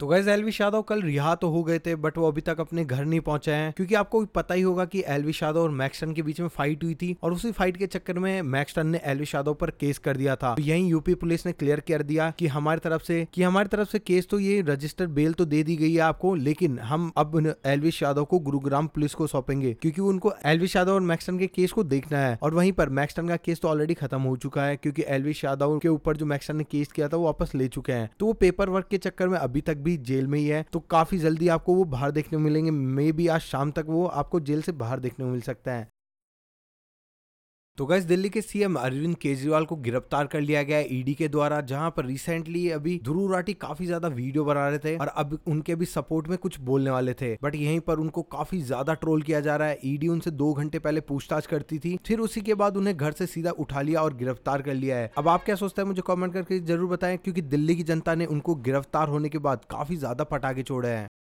तो गैस एलविश यादव कल रिहा तो हो गए थे बट वो अभी तक अपने घर नहीं पहुंचे हैं क्योंकि आपको पता ही होगा कि एलविश यादव और मैक्सटन के बीच में फाइट हुई थी और उसी फाइट के चक्कर में मैक्सटन ने एलविश यादव पर केस कर दिया था तो यही यूपी पुलिस ने क्लियर कर दिया कि हमारी तरफ से कि हमारी तरफ से केस तो ये रजिस्टर बेल तो दे दी गई है आपको लेकिन हम अब एलविश यादव को गुरुग्राम पुलिस को सौंपेंगे क्योंकि उनको एलविश यादव और मैक्सटन के केस को देखना है और वहीं पर मैक्सटन का केस तो ऑलरेडी खत्म हो चुका है क्योंकि एलविश यादव के ऊपर जो मैक्सटन ने केस किया था वो वापस ले चुके हैं तो वो पेपर वर्क के चक्कर में अभी तक भी जेल में ही है तो काफी जल्दी आपको वो बाहर देखने को मिलेंगे मे भी आज शाम तक वो आपको जेल से बाहर देखने को मिल सकता है तो गैस दिल्ली के सीएम अरविंद केजरीवाल को गिरफ्तार कर लिया गया है ईडी e के द्वारा जहां पर रिसेंटली अभी ध्रुव राठी काफी ज्यादा वीडियो बना रहे थे और अब उनके भी सपोर्ट में कुछ बोलने वाले थे बट यहीं पर उनको काफी ज्यादा ट्रोल किया जा रहा है ईडी e उनसे दो घंटे पहले पूछताछ करती थी फिर उसी के बाद उन्हें घर से सीधा उठा लिया और गिरफ्तार कर लिया है अब आप क्या सोचते हैं मुझे कॉमेंट करके जरूर बताएं क्योंकि दिल्ली की जनता ने उनको गिरफ्तार होने के बाद काफी ज्यादा पटाखे छोड़े हैं